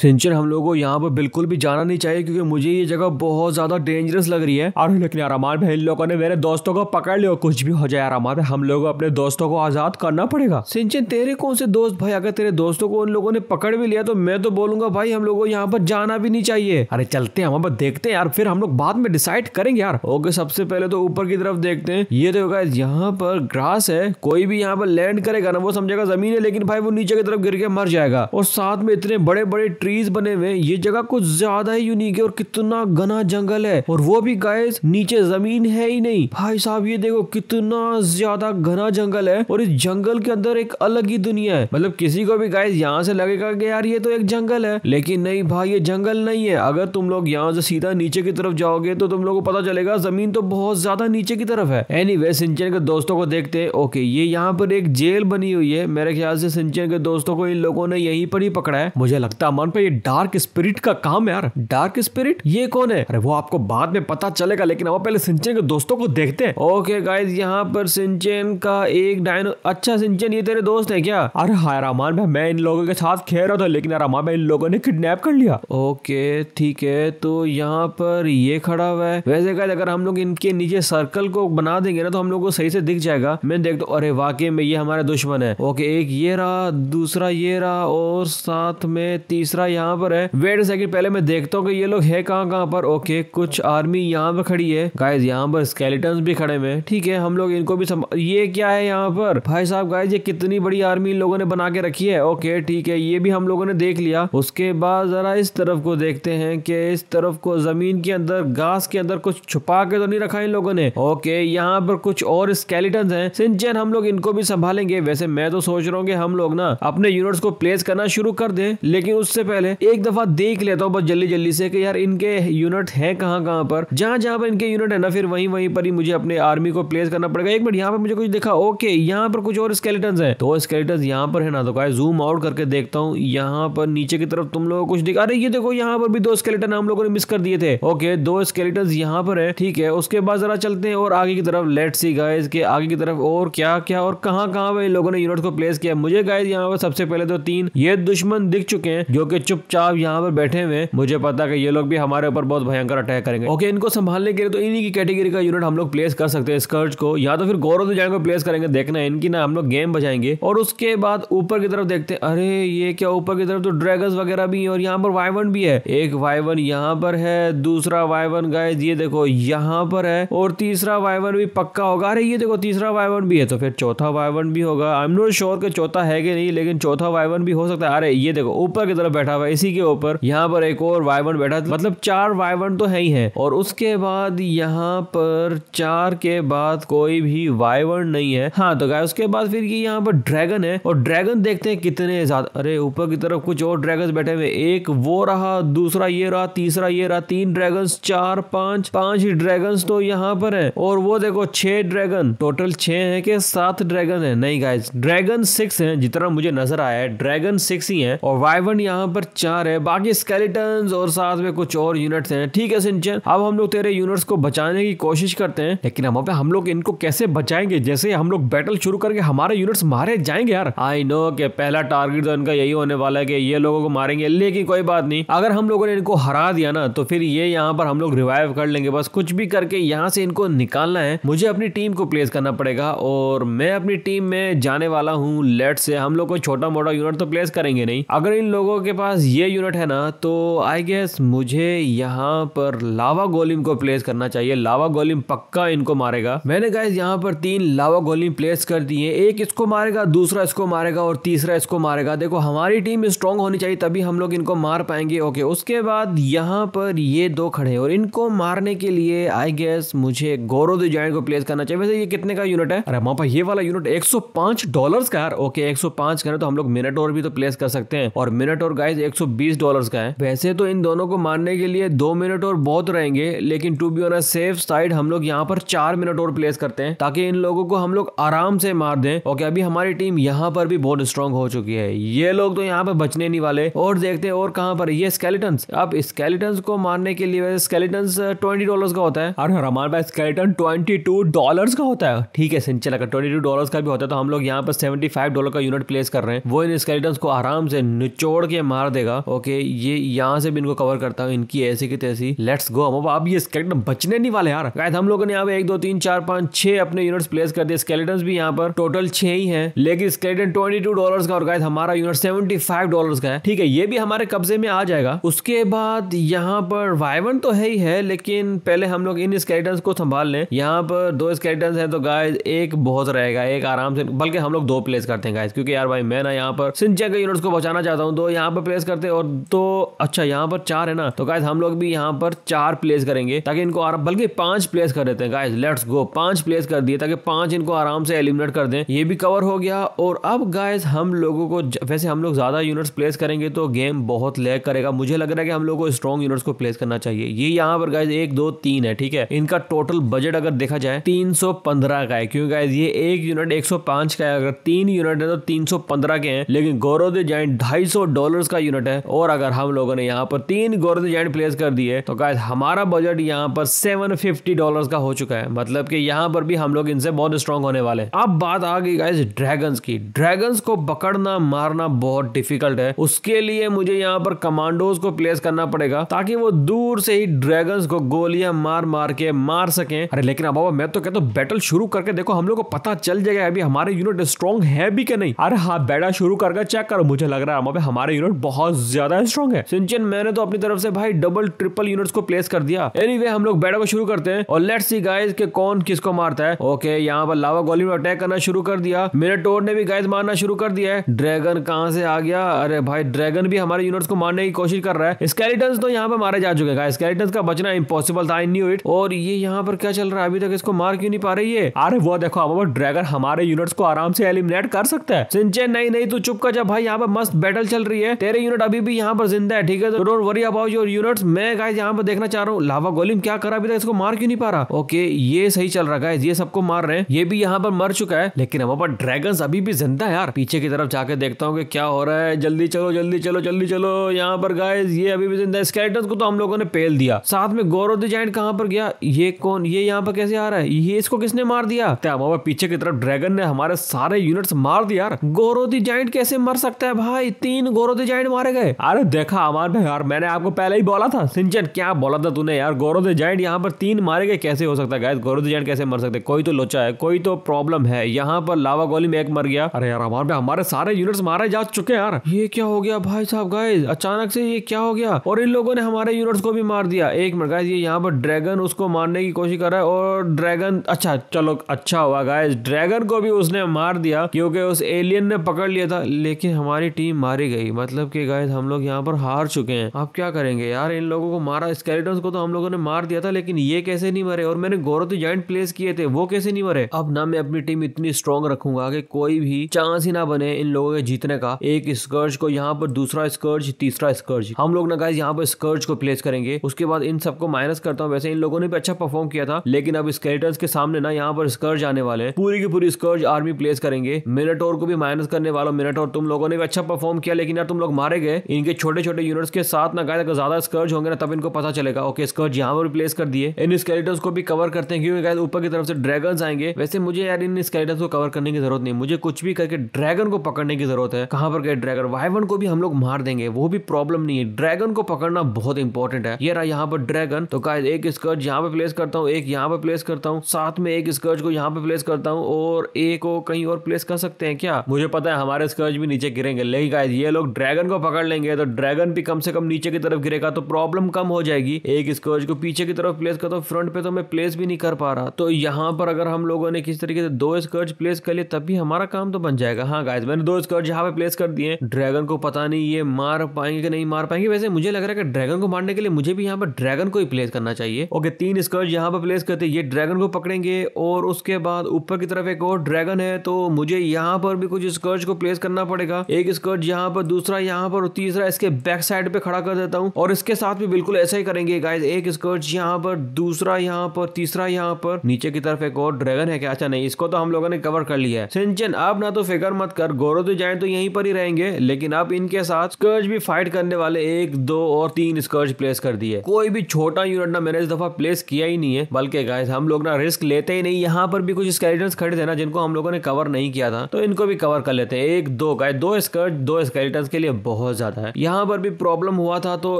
सिंचन हम लोगों को यहाँ पर बिल्कुल भी जाना नहीं चाहिए क्योंकि मुझे ये जगह बहुत ज्यादा डेंजरस लग रही है और लेकिन यार हमारे भाई लोगों ने मेरे दोस्तों को पकड़ लिया कुछ भी हो जाए यार भाई हम लोग अपने दोस्तों को आजाद करना पड़ेगा सिंचन तेरे कौन से दोस्त भाई अगर तेरे दोस्तों को उन लोगों ने पकड़ भी लिया तो मैं तो बोलूंगा भाई हम लोग को यहाँ पर जाना भी नहीं चाहिए अरे चलते हैं वहां देखते हैं यार फिर हम लोग बाद में डिसाइड करेंगे यार ओके सबसे पहले तो ऊपर की तरफ देखते हैं ये देखो यहाँ पर ग्रास है कोई भी यहाँ पर लैंड करेगा ना वो समझेगा जमीन है लेकिन भाई वो नीचे की तरफ गिर के मर जाएगा और साथ में इतने बड़े बड़े ट्रीज बने हुए ये जगह कुछ ज्यादा ही यूनिक है और कितना घना जंगल है और वो भी गाइस नीचे जमीन है ही नहीं भाई साहब ये देखो कितना ज्यादा घना जंगल है और इस जंगल के अंदर एक अलग ही दुनिया है मतलब किसी को भी गाइस यहाँ से लगेगा कि यार ये तो एक जंगल है लेकिन नहीं भाई ये जंगल नहीं है अगर तुम लोग यहाँ से सीधा नीचे की तरफ जाओगे तो तुम लोग को पता चलेगा जमीन तो बहुत ज्यादा नीचे की तरफ है एनी वे सिंचन के दोस्तों को देखते हैं ओके ये यहाँ पर एक जेल बनी हुई है मेरे ख्याल से सिंचन के दोस्तों को इन लोगों ने यहीं पर ही पकड़ा है मुझे लगता है मन पे ये डार्क स्पिरिट का काम है यार डार्क स्पिरिट ये कौन है अरे वो आपको बाद में पता चलेगा लेकिन वो पहले सिंचन के दोस्तों को देखते हैं ओके गाइस यहाँ पर सिंचन का एक डायनो अच्छा सिंचन ये तेरे दोस्त है क्या अरे हाँ रामान भाई मैं इन लोगों के साथ खेल रहा था लेकिन रामान भाई इन लोगों ने किडनेप कर लिया ओके ठीक है तो यहाँ पर ये खड़ा हुआ है वैसे गाइज अगर हम लोग इनके नीचे सर्कल को बना देंगे ना तो हम लोग को सही से दिख जाएगा मैं देख दो अरे वाकई में ये हमारे दुश्मन है ओके एक ये रहा दूसरा ये रहा और साथ में तीसरा यहाँ पर है वेट सेकंड पहले मैं देखता हूँ कि ये लोग है कहाँ कहाँ पर ओके कुछ आर्मी यहाँ पर खड़ी है गाइज यहाँ पर स्केलेटन भी खड़े हुए ठीक है हम लोग इनको भी सम... ये क्या है यहाँ पर भाई साहब गाइज ये कितनी बड़ी आर्मी इन लोगों ने बना के रखी है ओके ठीक है ये भी हम लोगों ने देख लिया उसके बाद जरा इस तरफ को देखते हैं कि इस तरफ को जमीन के अंदर घास के अंदर कुछ छुपा के तो नहीं रखा इन लोगों ने ओके यहाँ पर कुछ और स्केलेटन है सिंचन हम लोग इनको भी संभालेंगे वैसे मैं तो सोच रहा हूँ कि हम लोग ना अपने यूनिट्स को प्लेस करना शुरू कर दे लेकिन उससे पहले पहले एक दफा देख लेता हूँ बस जल्दी जल्दी से कि यार इनके यूनिट है कहाँ कहाँ पर जहां जहां पर इनके यूनिट है ना फिर वहीं वहीं पर ही मुझे अपने आर्मी को प्लेस करना पड़ेगा एक मिनट यहाँ पर मुझे कुछ देखा ओके यहाँ पर कुछ और स्केलेटन है तो स्केलेटन यहाँ पर है ना तो कहा जूम आउट करके देखता हूँ यहाँ पर नीचे की तरफ तुम लोग कुछ दिखा अरे ये देखो यहाँ पर भी दो स्केलेटन हम लोगों ने मिस कर दिए थे ओके दो स्केलेटन यहाँ पर है ठीक है उसके बाद जरा चलते हैं और आगे की तरफ लेट सी गाइज के आगे की तरफ और क्या क्या और कहाँ कहाँ पर इन लोगों ने यूनिट को प्लेस किया मुझे गाइज यहाँ पर सबसे पहले तो तीन ये दुश्मन दिख चुके हैं जो कि चुपचाप यहाँ पर बैठे हुए मुझे पता है कि ये लोग भी हमारे ऊपर बहुत भयंकर अटैक करेंगे ओके इनको संभालने के लिए तो इन्हीं की कैटेगरी का यूनिट हम लोग प्लेस कर सकते हैं स्कर्च को या तो फिर गौरव दुजान तो को प्लेस करेंगे देखना है इनकी ना हम लोग गेम बजाएंगे और उसके बाद ऊपर की तरफ देखते हैं अरे ये क्या ऊपर की तरफ तो ड्रैगन वगैरह भी है और यहाँ पर वाइवन भी है एक वाइवन यहाँ पर है दूसरा वाइवन गाय ये देखो यहाँ पर है और तीसरा वाइवन भी पक्का होगा अरे ये देखो तीसरा वाइवन भी है तो फिर चौथा वाइवन भी होगा आई एम नॉट श्योर कि चौथा है कि नहीं लेकिन चौथा वाइवन भी हो सकता है अरे ये देखो ऊपर की तरफ बैठा बैठा हुआ इसी के ऊपर यहाँ पर एक और वाइवन बैठा मतलब चार वाइवन तो है ही है और उसके बाद यहाँ पर चार के बाद कोई भी वाइवन नहीं है हाँ तो गाय उसके बाद फिर ये यहाँ पर ड्रैगन है और ड्रैगन देखते हैं कितने ज्यादा अरे ऊपर की तरफ कुछ और ड्रैगन बैठे हुए एक वो रहा दूसरा ये रहा तीसरा ये रहा तीन ड्रैगन चार पांच पांच ही ड्रैगन तो यहाँ पर है और वो देखो छह ड्रैगन टोटल छह है के सात ड्रैगन है नहीं गाय ड्रैगन सिक्स है जितना मुझे नजर आया है ड्रैगन सिक्स ही है और वाइवन यहाँ पर पर चार है बाकी स्केलेटन और साथ में कुछ और यूनिट्स हैं ठीक है सिंचन अब हम लोग तेरे यूनिट्स को बचाने की कोशिश करते हैं लेकिन हम हम लोग इनको कैसे बचाएंगे जैसे हम लोग बैटल शुरू करके हमारे यूनिट्स मारे जाएंगे यार आई नो के पहला टारगेट तो इनका यही होने वाला है कि ये लोगों को मारेंगे लेकिन कोई बात नहीं अगर हम लोगों ने इनको हरा दिया ना तो फिर ये यहाँ पर हम लोग रिवाइव कर लेंगे बस कुछ भी करके यहाँ से इनको निकालना है मुझे अपनी टीम को प्लेस करना पड़ेगा और मैं अपनी टीम में जाने वाला हूँ लेट से हम लोग कोई छोटा मोटा यूनिट तो प्लेस करेंगे नहीं अगर इन लोगों के पास पास ये यूनिट है ना तो आई गेस मुझे यहाँ पर लावा गोलिम को प्लेस करना चाहिए लावा गोलिम पक्का इनको मारेगा मैंने गाइस यहाँ पर तीन लावा गोलिम प्लेस कर दिए एक इसको मारेगा दूसरा इसको मारेगा और तीसरा इसको मारेगा देखो हमारी टीम स्ट्रांग होनी चाहिए तभी हम लोग इनको मार पाएंगे ओके उसके बाद यहाँ पर ये दो खड़े और इनको मारने के लिए आई गेस मुझे गोरो द जॉइंट को प्लेस करना चाहिए वैसे ये कितने का यूनिट है अरे मापा ये वाला यूनिट 105 डॉलर्स का यार ओके 105 का तो हम लोग मिनट और भी तो प्लेस कर सकते हैं और मिनट और गाइस प्राइस 120 डॉलर्स का है वैसे तो इन दोनों को मारने के लिए दो मिनट और बहुत रहेंगे लेकिन to be on a safe side हम लोग यहाँ पर चार मिनट और प्लेस करते हैं ताकि इन लोगों को हम लोग आराम से मार दें ओके अभी हमारी टीम यहाँ पर भी बहुत स्ट्रांग हो चुकी है ये लोग तो यहाँ पर बचने नहीं वाले और देखते हैं और कहाँ पर ये स्केलेटन अब स्केलेटन को मारने के लिए स्केलेटन ट्वेंटी डॉलर का होता है और हमारे पास स्केलेटन ट्वेंटी टू डॉलर का होता है ठीक है सिंचल अगर ट्वेंटी टू डॉलर का भी होता है तो हम लोग यहाँ पर सेवेंटी फाइव डॉलर का यूनिट प्लेस कर रहे हैं वो इन स्केलेटन को आराम से निचोड़ के मार मार देगा ओके ये यहाँ से भी इनको कवर करता हूँ इनकी ऐसी की तैसी लेट्स गो अब अब ये स्केलेटन बचने नहीं वाले यार गाइस हम लोगों ने यहाँ पे एक दो तीन चार पांच छह अपने यूनिट्स प्लेस कर दिए स्केलेटन भी यहाँ पर टोटल छह ही है लेकिन स्केलेटन ट्वेंटी टू डॉलर का और गाइस हमारा यूनिट सेवेंटी फाइव डॉलर का है ठीक है ये भी हमारे कब्जे में आ जाएगा उसके बाद यहाँ पर वाइवन तो है ही है लेकिन पहले हम लोग इन स्केलेटन को संभाल लें यहाँ पर दो स्केलेटन है तो गाइस एक बहुत रहेगा एक आराम से बल्कि हम लोग दो प्लेस करते हैं गाइस क्योंकि यार भाई मैं ना यहाँ पर सिंचा के यूनिट्स को बचाना चाहता हूँ तो यहाँ पर प्लेस करते और तो अच्छा यहाँ पर चार है ना तो गाइज हम लोग भी यहाँ पर चार प्लेस करेंगे ताकि इनको आराम बल्कि पांच प्लेस कर देते हैं गाइज लेट्स गो पांच प्लेस कर दिए ताकि पांच इनको आराम से एलिमिनेट कर दें ये भी कवर हो गया और अब गाइज हम लोगों को वैसे हम लोग ज्यादा यूनिट्स प्लेस करेंगे तो गेम बहुत लैग करेगा मुझे लग रहा है कि हम लोग को स्ट्रॉन्ग यूनिट्स को प्लेस करना चाहिए ये यहाँ पर गाइज एक दो तीन है ठीक है इनका टोटल बजट अगर देखा जाए तीन का है क्योंकि गाइज ये एक यूनिट एक का है अगर तीन यूनिट है तो तीन के हैं लेकिन गौरव दे जाए ढाई डॉलर्स का यूनिट है और अगर हम लोगों ने यहाँ पर तीन गोरद जॉइंट प्लेस कर दिए तो गाइस हमारा बजट यहाँ पर सेवन फिफ्टी डॉलर का हो चुका है मतलब कि यहाँ पर भी हम लोग इनसे बहुत स्ट्रॉन्ग होने वाले हैं अब बात आ गई गाइज ड्रैगन की ड्रैगन को पकड़ना मारना बहुत डिफिकल्ट है उसके लिए मुझे यहाँ पर कमांडोज को प्लेस करना पड़ेगा ताकि वो दूर से ही ड्रैगन को गोलियां मार मार के मार सके अरे लेकिन अब बाबा मैं तो कहता हूँ बैटल शुरू करके देखो हम लोग को पता चल जाएगा अभी हमारे यूनिट स्ट्रॉन्ग है भी क्या नहीं अरे हाँ बैटल शुरू करके चेक करो मुझे लग रहा है हमारे यूनिट बहुत बहुत ज्यादा स्ट्रॉन्ग है सिंचन मैंने तो अपनी तरफ से भाई डबल ट्रिपल यूनिट्स को प्लेस कर दिया एनी anyway, हम लोग बैटल को शुरू करते हैं और लेट्स सी गाइस के कौन किसको मारता है ओके यहाँ पर लावा गोली में अटैक करना शुरू कर दिया मेरे टोर ने भी गाइस मारना शुरू कर दिया है ड्रैगन कहाँ से आ गया अरे भाई ड्रैगन भी हमारे यूनिट्स को मारने की कोशिश कर रहा है स्केलेटन तो यहाँ पर मारे जा चुके हैं स्केलेटन का बचना इम्पोसिबल था आई न्यू इट और ये यहाँ पर क्या चल रहा है अभी तक इसको मार क्यों नहीं पा रही है अरे वो देखो अब ड्रैगन हमारे यूनिट्स को आराम से एलिमिनेट कर सकता है सिंचन नहीं नहीं तू चुप कर जब भाई यहाँ पर मस्त बैटल चल रही है तेरे मेरे यूनिट अभी भी यहाँ पर जिंदा है ठीक है तो don't worry about your units मैं गाइज यहाँ पर देखना चाह रहा हूँ लावा गोलिम क्या करा अभी तक इसको मार क्यों नहीं पा रहा ओके ये सही चल रहा है ये सबको मार रहे हैं ये भी यहाँ पर मर चुका है लेकिन हमारे पास ड्रैगन अभी भी जिंदा है यार पीछे की तरफ जाके देखता हूँ कि क्या हो रहा है जल्दी चलो जल्दी चलो जल्दी चलो यहाँ पर गाइज ये अभी भी जिंदा है को तो हम लोगों ने पेल दिया साथ में गौरव द कहाँ पर गया ये कौन ये यहाँ पर कैसे आ रहा है ये इसको किसने मार दिया हमारे पीछे की तरफ ड्रैगन ने हमारे सारे यूनिट्स मार दिया यार गौरव द जाइंट कैसे मर सकता है भाई तीन गौरव द साइड मारे गए अरे देखा अमान भाई यार मैंने आपको पहले ही बोला था सिंचन क्या बोला था तूने यार गौरव द जाइंट यहाँ पर तीन मारे गए कैसे हो सकता है गौरव द जाइंट कैसे मर सकते कोई तो लोचा है कोई तो प्रॉब्लम है यहाँ पर लावा गोली में एक मर गया अरे यार अमान भाई हमारे सारे यूनिट्स मारे जा चुके हैं यार ये क्या हो गया भाई साहब गाइज अचानक से ये क्या हो गया और इन लोगों ने हमारे यूनिट्स को भी मार दिया एक मिनट गाइज ये यहाँ पर ड्रैगन उसको मारने की कोशिश कर रहा है और ड्रैगन अच्छा चलो अच्छा हुआ गाइज ड्रैगन को भी उसने मार दिया क्योंकि उस एलियन ने पकड़ लिया था लेकिन हमारी टीम मारी गई मतलब कि ओके गाइज हम लोग यहाँ पर हार चुके हैं आप क्या करेंगे यार इन लोगों को मारा स्केलेटन को तो हम लोगों ने मार दिया था लेकिन ये कैसे नहीं मरे और मैंने गौरव तो जॉइंट प्लेस किए थे वो कैसे नहीं मरे अब ना मैं अपनी टीम इतनी स्ट्रांग रखूंगा कि कोई भी चांस ही ना बने इन लोगों के जीतने का एक स्कर्ज को यहाँ पर दूसरा स्कर्ज तीसरा स्कर्ज हम लोग ना गाय यहाँ पर स्कर्ज को प्लेस करेंगे उसके बाद इन सबको माइनस करता हूँ वैसे इन लोगों ने भी अच्छा परफॉर्म किया था लेकिन अब स्केलेटन के सामने ना यहाँ पर स्कर्ज आने वाले पूरी की पूरी स्कर्ज आर्मी प्लेस करेंगे मिनेटोर को भी माइनस करने वाला मिनेटोर तुम लोगों ने भी अच्छा परफॉर्म किया लेकिन यार तुम लोग मार मारे गए इनके छोटे छोटे यूनिट्स के साथ ना गाय ज्यादा स्कर्ज होंगे ना तब इनको पता चलेगा ओके स्कर्ज यहाँ पर रिप्लेस कर दिए इन स्केलेटर्स को भी कवर करते हैं क्योंकि ऊपर की तरफ से ड्रैगन आएंगे वैसे मुझे यार इन स्केलेटर्स को कवर करने की जरूरत नहीं मुझे कुछ भी करके ड्रैगन को पकड़ने की जरूरत है कहाँ पर गए ड्रैगन वाइवन को भी हम लोग मार देंगे वो भी प्रॉब्लम नहीं है ड्रैगन को पकड़ना बहुत इंपॉर्टेंट है ये रहा यहाँ पर ड्रैगन तो गाय एक स्कर्ज यहाँ पे प्लेस करता हूँ एक यहाँ पे प्लेस करता हूँ साथ में एक स्कर्ज को यहाँ पे प्लेस करता हूँ और एक को कहीं और प्लेस कर सकते हैं क्या मुझे पता है हमारे स्कर्ज भी नीचे गिरेंगे लेकिन गाइस ये लोग ड्रैगन को पकड़ लेंगे तो ड्रैगन भी कम से कम नीचे की तरफ गिरेगा तो प्रॉब्लम कम हो जाएगी एक स्कोर्च को पीछे की तरफ प्लेस कर तो फ्रंट पे तो मैं प्लेस भी नहीं कर पा रहा तो यहाँ पर अगर हम लोगों ने किस तरीके से दो स्कर्च प्लेस कर लिए तब भी हमारा काम तो बन जाएगा हाँ गाइज मैंने दो स्कर्च यहाँ पे प्लेस कर दिए ड्रैगन को पता नहीं ये मार पाएंगे कि नहीं मार पाएंगे वैसे मुझे लग रहा है कि ड्रैगन को मारने के लिए मुझे भी यहाँ पर ड्रैगन को ही प्लेस करना चाहिए ओके तीन स्कर्च यहाँ पर प्लेस करते ये ड्रैगन को पकड़ेंगे और उसके बाद ऊपर की तरफ एक और ड्रैगन है तो मुझे यहाँ पर भी कुछ स्कर्च को प्लेस करना पड़ेगा एक स्कर्च यहाँ पर दूसरा यहाँ यहाँ पर तीसरा इसके बैक साइड पे खड़ा कर देता हूँ और इसके साथ भी बिल्कुल ऐसा ही करेंगे गाइज एक स्कर्ट यहाँ पर दूसरा यहाँ पर तीसरा यहाँ पर नीचे की तरफ एक और ड्रैगन है क्या अच्छा नहीं इसको तो हम लोगों ने कवर कर लिया है सिंचन अब ना तो फिक्र मत कर गोरो तो जाए तो यहीं पर ही रहेंगे लेकिन अब इनके साथ स्कर्ज भी फाइट करने वाले एक दो और तीन स्कर्ज प्लेस कर दिए कोई भी छोटा यूनिट ना मैंने इस दफा प्लेस किया ही नहीं है बल्कि गाइज हम लोग ना रिस्क लेते ही नहीं यहाँ पर भी कुछ स्केलेटन खड़े थे ना जिनको हम लोगों ने कवर नहीं किया था तो इनको भी कवर कर लेते हैं एक दो गाय दो स्कर्ट दो स्केलेटन के लिए बहुत बहुत ज़्यादा है यहाँ पर भी प्रॉब्लम हुआ था तो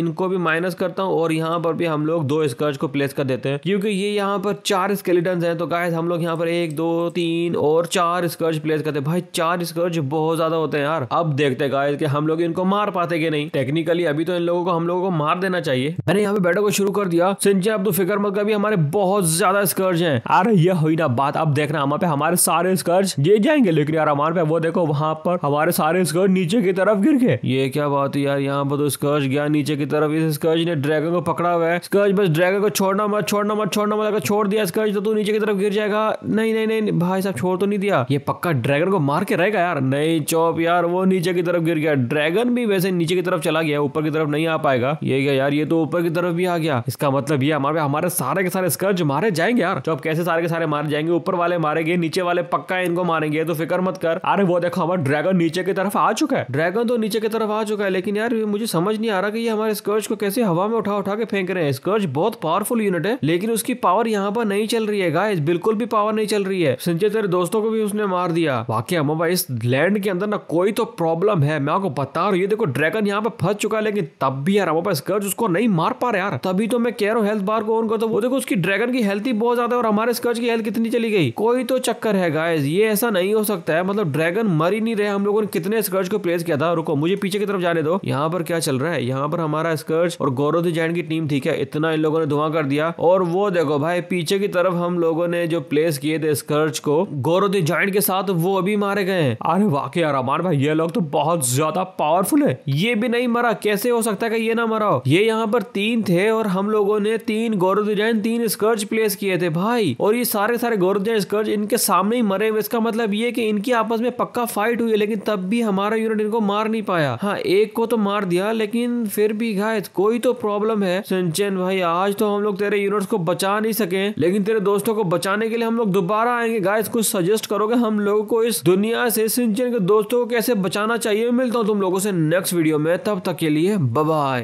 इनको भी माइनस करता हूँ और यहाँ पर भी हम लोग दो स्कर्च को प्लेस कर देते हैं क्योंकि ये यहाँ पर चार स्केलेटन है तो गाय हम लोग यहाँ पर एक दो तीन और चार स्कर्च प्लेस करते हैं भाई चार स्कर्च बहुत ज़्यादा होते हैं यार अब देखते गाय कि हम लोग इनको मार पाते कि नहीं टेक्निकली अभी तो इन लोगों को हम लोगों को मार देना चाहिए मैंने यहाँ पे बैटो को शुरू कर दिया अब तो फिकर मत का भी हमारे बहुत ज्यादा स्कर्ज है अरे ये हुई ना बात अब देखना हमारे पे हमारे सारे स्कर्ज ये जाएंगे लेकिन यार हमारे पे वो देखो वहां पर हमारे सारे स्कर्ज नीचे की तरफ गिर गए ये क्या बात है यार यहाँ पर तो स्कर्ज गया नीचे की तरफ इस स्कर्ज ने ड्रैगन को पकड़ा हुआ है स्कर्ज बस ड्रैगन को छोड़ना मत छोड़ना मत छोड़ना मत अगर छोड़ दिया स्कर्ज तो तू नीचे की तरफ गिर जाएगा नहीं नहीं नहीं भाई साहब छोड़ तो नहीं दिया ये पक्का ड्रैगन को मार के रहेगा यार नहीं चौप यार वो नीचे की तरफ गिर गया ड्रैगन भी वैसे नीचे की तरफ चला गया ऊपर की तरफ नहीं आ पाएगा ये क्या यार ये तो ऊपर की तरफ भी आ गया इसका मतलब ये हमारे हमारे सारे के सारे स्कर्ज मारे जाएंगे यार चौप कैसे सारे के सारे मारे जाएंगे ऊपर वाले मारेंगे नीचे वाले पक्का इनको मारेंगे तो फिक्र मत कर अरे वो देखो हमारा ड्रैगन नीचे की तरफ आ चुका है ड्रैगन तो नीचे की तरफ आ चुका है लेकिन यार मुझे समझ नहीं आ रहा कि ये हमारे स्कर्च को कैसे हवा में उठा उठा के फेंक रहे हैं स्कर्च बहुत पावरफुल यूनिट है लेकिन उसकी पावर यहाँ पर नहीं चल रही है गाइस बिल्कुल भी पावर नहीं चल रही है संजय तेरे दोस्तों को भी उसने मार दिया वाकई अमोबा इस लैंड के अंदर ना कोई तो प्रॉब्लम है मैं आपको बता रहा हूँ ये देखो ड्रैगन यहाँ पे फंस चुका है लेकिन तब भी यार अमोबा स्कर्च उसको नहीं मार पा रहा यार तभी तो मैं कह रहा हूँ हेल्थ बार को ऑन कर तो वो देखो उसकी ड्रैगन की हेल्थ ही बहुत ज्यादा और हमारे स्कर्च की हेल्थ कितनी चली गई कोई तो चक्कर है गाइस ये ऐसा नहीं हो सकता है मतलब ड्रैगन मर ही नहीं रहे हम लोगों ने कितने स्कर्च को प्लेस किया था रुको मुझे पीछे की तरफ जाने दो यहाँ पर क्या चल रहा है यहाँ पर हमारा स्कर्च और गौरव जैन की टीम थी क्या इतना इन लोगों ने धुआं कर दिया और वो देखो भाई पीछे की तरफ हम लोगों ने जो प्लेस किए थे स्कर्च को गौरव जैन के साथ वो अभी मारे गए हैं अरे वाकई यार भाई ये लोग तो बहुत ज्यादा पावरफुल है ये भी नहीं मरा कैसे हो सकता है कि ये ना मरा हो ये यहाँ पर तीन थे और हम लोगों ने तीन गौरव जैन तीन स्कर्च प्लेस किए थे भाई और ये सारे सारे गौरव जैन स्कर्च इनके सामने ही मरे हुए इसका मतलब ये कि इनकी आपस में पक्का फाइट हुई है लेकिन तब भी हमारा यूनिट इनको मार नहीं पाया दिया हाँ एक को तो मार दिया लेकिन फिर भी घायल कोई तो प्रॉब्लम है सिंचन भाई आज तो हम लोग तेरे यूनिट्स को बचा नहीं सके लेकिन तेरे दोस्तों को बचाने के लिए हम लोग दोबारा आएंगे गाइस कुछ सजेस्ट करोगे हम लोगों को इस दुनिया से सिंचन के दोस्तों को कैसे बचाना चाहिए मिलता हूँ तुम लोगों से नेक्स्ट वीडियो में तब तक के लिए बबाई